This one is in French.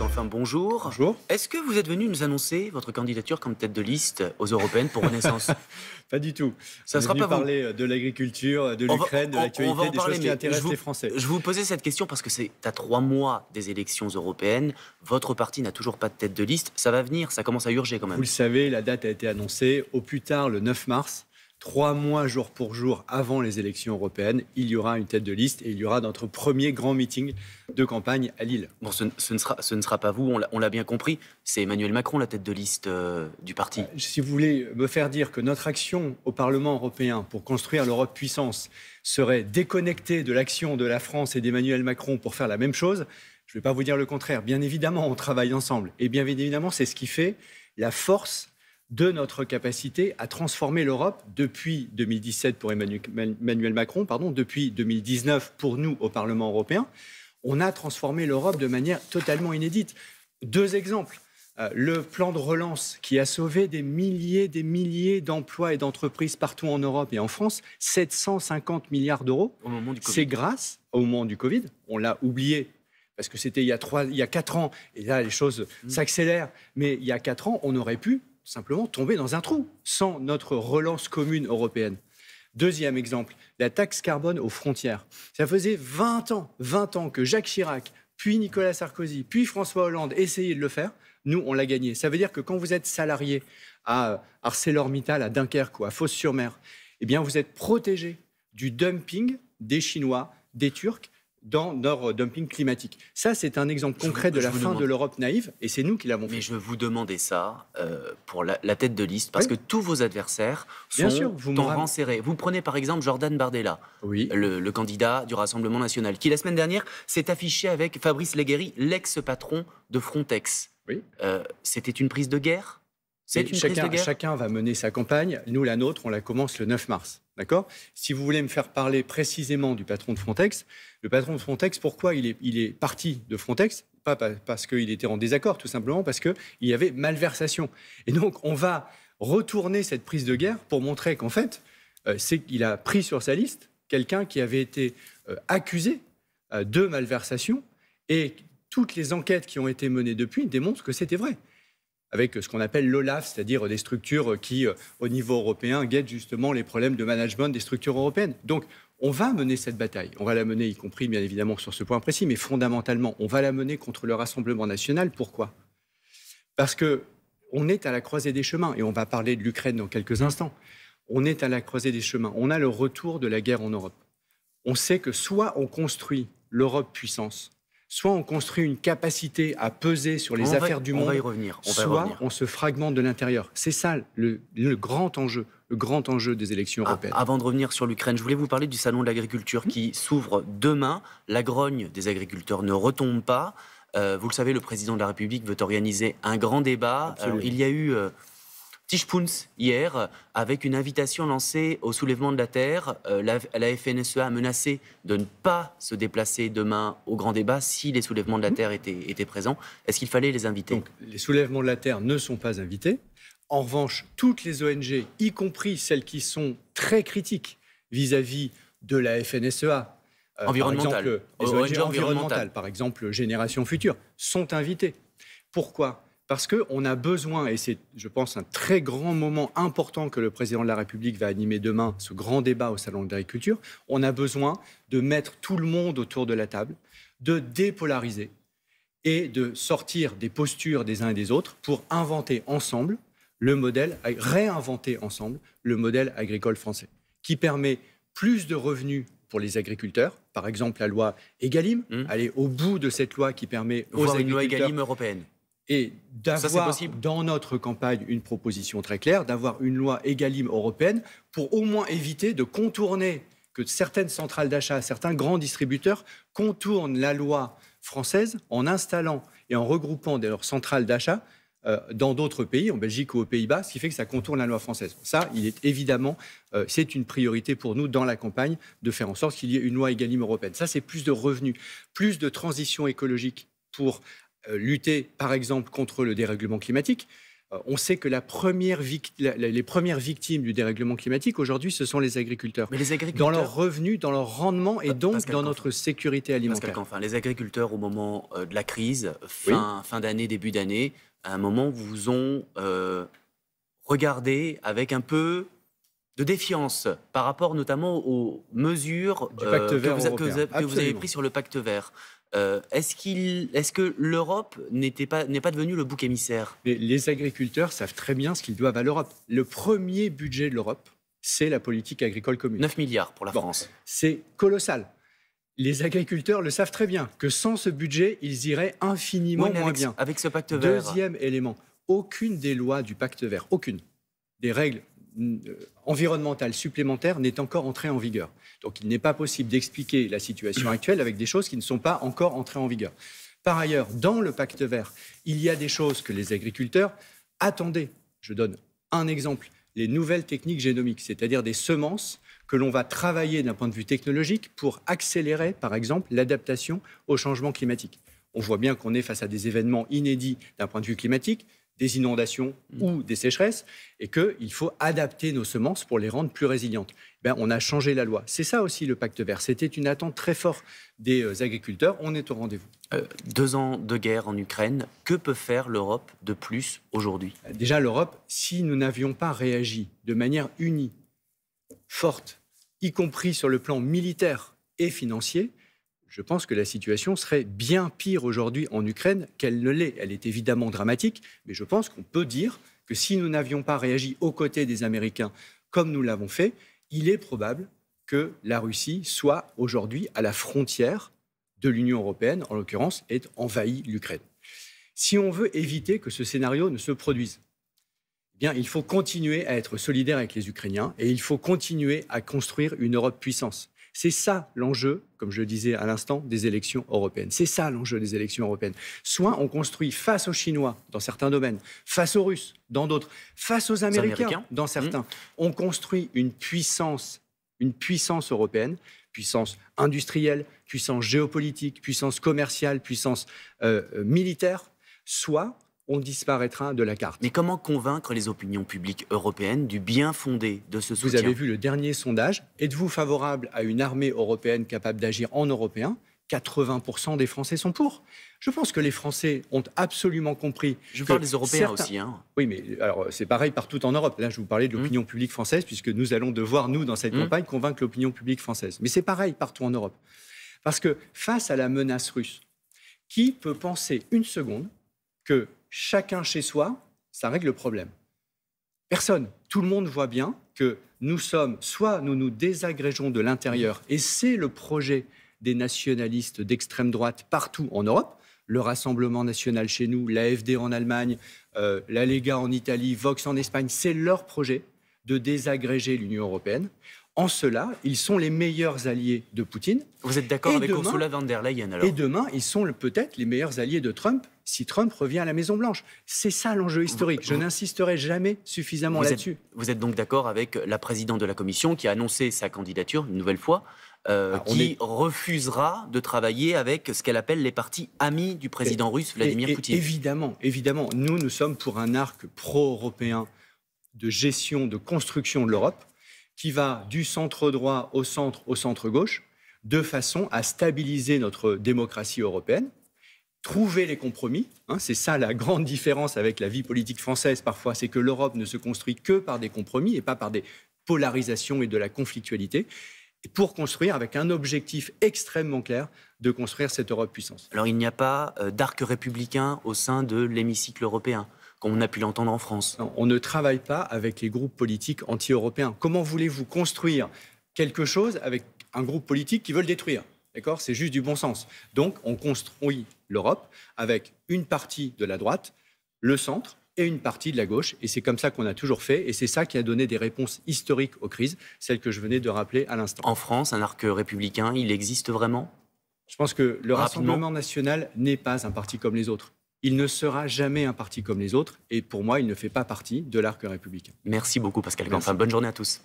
Enfin, bonjour. Bonjour. Est-ce que vous êtes venu nous annoncer votre candidature comme tête de liste aux européennes pour Renaissance Pas du tout. Ça on sera pas parler euh, de l'agriculture, euh, de l'Ukraine, de l'actualité, des choses qui intéressent les Français. Je vous posais cette question parce que c'est à trois mois des élections européennes. Votre parti n'a toujours pas de tête de liste. Ça va venir, ça commence à urger quand même. Vous le savez, la date a été annoncée au plus tard le 9 mars trois mois jour pour jour avant les élections européennes, il y aura une tête de liste et il y aura notre premier grand meeting de campagne à Lille. Bon, ce, ne, sera, ce ne, sera, pas vous, on l'a bien compris, c'est Emmanuel Macron la tête de liste euh, du parti. Euh, si vous voulez me faire dire que notre action au Parlement européen pour construire l'Europe puissance serait déconnectée de l'action de la France et d'Emmanuel Macron pour faire la même chose, je ne vais pas vous dire le contraire. Bien évidemment, on travaille ensemble. Et bien évidemment, c'est ce qui fait la force de notre capacité à transformer l'Europe depuis 2017 pour Emmanuel Macron, pardon, depuis 2019 pour nous au Parlement européen. On a transformé l'Europe de manière totalement inédite. Deux exemples. Euh, le plan de relance qui a sauvé des milliers, des milliers d'emplois et d'entreprises partout en Europe et en France, 750 milliards d'euros. C'est grâce au moment du Covid. On l'a oublié parce que c'était il y a trois, il y quatre ans, et là les choses mmh. s'accélèrent. Mais il y a quatre ans, on aurait pu simplement tomber dans un trou sans notre relance commune européenne. Deuxième exemple, la taxe carbone aux frontières. Ça faisait 20 ans, 20 ans que Jacques Chirac, puis Nicolas Sarkozy, puis François Hollande essayaient de le faire. Nous, on l'a gagné. Ça veut dire que quand vous êtes salarié à euh, ArcelorMittal, à Dunkerque ou à Fos-sur-Mer, eh bien, vous êtes protégé du dumping des Chinois, des Turcs, dans leur dumping climatique. Ça, c'est un exemple concret de la fin de l'Europe naïve, et c'est nous qui l'avons fait. Mais je vous demandais ça euh, pour la, tête de liste, parce que tous vos adversaires sont vous en Vous prenez par exemple Jordan Bardella, le, candidat du Rassemblement national, qui la semaine dernière s'est affiché avec Fabrice Leguéry, l'ex-patron de Frontex. Euh, c'était une prise de guerre chacun, va mener sa campagne. Nous, la nôtre, on la commence le 9 mars. D'accord Si vous voulez me faire parler précisément du patron de Frontex, le patron de Frontex, pourquoi il est, parti de Frontex Pas parce qu'il était en désaccord, tout simplement parce qu'il y avait malversation. Et donc, on va retourner cette prise de guerre pour montrer qu'en fait, il euh, c'est qu'il a pris sur sa liste quelqu'un qui avait été euh, accusé euh, de malversation et toutes les enquêtes qui ont été menées depuis démontrent que c'était vrai avec ce qu'on appelle l'OLAF, c'est-à-dire des structures qui, euh, au niveau européen, guettent justement les problèmes de management des structures européennes. Donc, on va mener cette bataille. On va la mener, y compris bien évidemment sur ce point précis, mais fondamentalement, on va la mener contre le Rassemblement national. Pourquoi Parce que on est à la croisée des chemins, et on va parler de l'Ukraine dans quelques instants. On est à la croisée des chemins. On a le retour de la guerre en Europe. On sait que soit on construit l'Europe puissance, soit on construit une capacité à peser sur les affaires du monde, va revenir, on soit va on se fragmente de l'intérieur. C'est ça le, grand enjeu. Le grand enjeu des élections ah, européennes. avant de revenir sur l'Ukraine, je voulais vous parler du salon de l'agriculture qui s'ouvre demain. La grogne des agriculteurs ne retombe pas. Euh, vous le savez, le président de la République veut organiser un grand débat. Euh, il y a eu euh, Tischpunz hier avec une invitation lancée au soulèvement de la Terre. Euh, la, FNSEA e a menacé de ne pas se déplacer demain au grand débat si les soulèvements de la mmh. Terre étaient, présents. Est-ce qu'il fallait les inviter Les soulèvements de la Terre ne sont pas invités. En revanche, toutes les ONG, y compris celles qui sont très critiques vis-à-vis de la FNSEA, euh, les ONG, environnementales, par exemple Génération Future, sont invitées. Pourquoi parce qu'on a besoin, et c'est, je pense, un très grand moment important que le président de la République va animer demain, ce grand débat au Salon de l'agriculture, on a besoin de mettre tout le monde autour de la table, de dépolariser et de sortir des postures des uns et des autres pour inventer ensemble le modèle, réinventer ensemble le modèle agricole français, qui permet plus de revenus pour les agriculteurs. Par exemple, la loi Egalim, aller mmh. au bout de cette loi qui permet aux Voir une loi Egalim européenne et d'avoir dans notre campagne une proposition très claire, d'avoir une loi égalim européenne pour au moins éviter de contourner que certaines centrales d'achat, certains grands distributeurs contournent la loi française en installant et en regroupant leurs centrales d'achat euh, dans d'autres pays, en Belgique ou aux Pays-Bas, ce qui fait que ça contourne la loi française. Ça, il est évidemment, euh, c'est une priorité pour nous dans la campagne de faire en sorte qu'il y ait une loi égalim européenne. Ça, c'est plus de revenus, plus de transition écologique pour euh, lutter, par exemple, contre le dérèglement climatique. Euh, on sait que les premières victimes du dérèglement climatique aujourd'hui, ce sont les agriculteurs. les Dans leurs revenus, dans leur rendement et donc dans notre sécurité alimentaire. Canfin, les agriculteurs, au moment euh, de la crise, fin, fin d'année, début d'année, à un moment, vous ont regardé avec un peu de défiance par rapport notamment aux mesures que vous avez prises sur le pacte vert. Euh, est-ce, qu'il, est-ce que l'Europe n'était pas, n'est pas devenue le bouc émissaire les, agriculteurs savent très bien ce qu'ils doivent à l'Europe. Le premier budget de l'Europe, c'est la politique agricole commune. 9 milliards pour la France. C'est colossal. Les agriculteurs le savent très bien, que sans ce budget, ils iraient infiniment moins bien. Avec ce pacte vert. Deuxième élément, aucune des lois du pacte vert, aucune, des règles euh, environnementale supplémentaire n'est encore entrée en vigueur. Donc il n'est pas possible d'expliquer la situation actuelle avec des choses qui ne sont pas encore entrées en vigueur. Par ailleurs, dans le pacte vert, il y a des choses que les agriculteurs attendaient. Je donne un exemple, les nouvelles techniques génomiques, c'est-à-dire des semences que l'on va travailler d'un point de vue technologique pour accélérer, par exemple, l'adaptation au changement climatique. On voit bien qu'on est face à des événements inédits d'un point de vue climatique des inondations mm. ou des sécheresses, et qu'il faut adapter nos semences pour les rendre plus résilientes. Ben, on a changé la loi. C'est ça aussi le pacte vert. C'était une attente très forte des euh, agriculteurs. On est au rendez-vous. Euh, deux ans de guerre en Ukraine, que peut faire l'Europe de plus aujourd'hui ben, Déjà, l'Europe, si nous n'avions pas réagi de manière unie, forte, y compris sur le plan militaire et financier, je pense que la situation serait bien pire aujourd'hui en Ukraine qu'elle ne l'est. Elle est évidemment dramatique, mais je pense qu'on peut dire que si nous n'avions pas réagi aux côtés des Américains comme nous l'avons fait, il est probable que la Russie soit aujourd'hui à la frontière de l'Union européenne, en l'occurrence, et envahit l'Ukraine. Si on veut éviter que ce scénario ne se produise, eh bien, il faut continuer à être solidaire avec les Ukrainiens et il faut continuer à construire une Europe puissance. C'est ça l'enjeu, comme je le disais à l'instant, des élections européennes. C'est ça l'enjeu des élections européennes. Soit on construit face aux Chinois dans certains domaines, face aux Russes dans d'autres, face aux Américains, dans mmh. certains. On construit une puissance, une puissance européenne, puissance industrielle, puissance géopolitique, puissance commerciale, puissance euh, euh, militaire. Soit on disparaîtra de la carte. Mais comment convaincre les opinions publiques européennes du bien fondé de ce soutien Vous avez vu le dernier sondage. Êtes-vous favorable à une armée européenne capable d'agir en européen 80% des Français sont pour. Je pense que les Français ont absolument compris. Je parle des Européens aussi. Hein. Oui, mais alors c'est pareil partout en Europe. Là, je vous parlais de hum. l'opinion publique française, puisque nous allons devoir, nous, dans cette hum. campagne, convaincre l'opinion publique française. Mais c'est pareil partout en Europe. Parce que face à la menace russe, qui peut penser une seconde que chacun chez soi, ça règle le problème. Personne, tout le monde voit bien que nous sommes, soit nous nous désagrégeons de l'intérieur, et c'est le projet des nationalistes d'extrême droite partout en Europe, le Rassemblement national chez nous, l'AFD en Allemagne, euh, la Lega en Italie, Vox en Espagne, c'est leur projet de désagréger l'Union européenne. En cela, ils sont les meilleurs alliés de Poutine. Vous êtes d'accord avec Ursula von der Leyen alors Et demain, ils sont peut-être les meilleurs alliés de Trump si Trump revient à la Maison-Blanche. C'est ça l'enjeu historique. Je n'insisterai jamais suffisamment là-dessus. Vous êtes donc d'accord avec la présidente de la Commission qui a annoncé sa candidature une nouvelle fois euh, ah, qui refusera de travailler avec ce qu'elle appelle les partis amis du président russe Vladimir Poutine. Évidemment, évidemment. Nous, nous sommes pour un arc pro-européen de gestion, de construction de l'Europe, qui va du centre droit au centre, au centre gauche, de façon à stabiliser notre démocratie européenne, trouver les compromis. Hein, c'est ça la grande différence avec la vie politique française parfois, c'est que l'Europe ne se construit que par des compromis et pas par des polarisations et de la conflictualité pour construire avec un objectif extrêmement clair de construire cette Europe puissance. Alors il n'y a pas euh, d'arc républicain au sein de l'hémicycle européen, comme on a pu l'entendre en France. on ne travaille pas avec les groupes politiques anti-européens. Comment voulez-vous construire quelque chose avec un groupe politique qui veut le détruire c'est juste du bon sens. Donc, on construit l'Europe avec une partie de la droite, le centre et une partie de la gauche. Et c'est comme ça qu'on a toujours fait. Et c'est ça qui a donné des réponses historiques aux crises, celles que je venais de rappeler à l'instant. En France, un arc républicain, il existe vraiment Je pense que le Rassemblement national n'est pas un parti comme les autres. Il ne sera jamais un parti comme les autres. Et pour moi, il ne fait pas partie de l'arc républicain. Merci beaucoup, Pascal Gantin. Bonne journée à tous.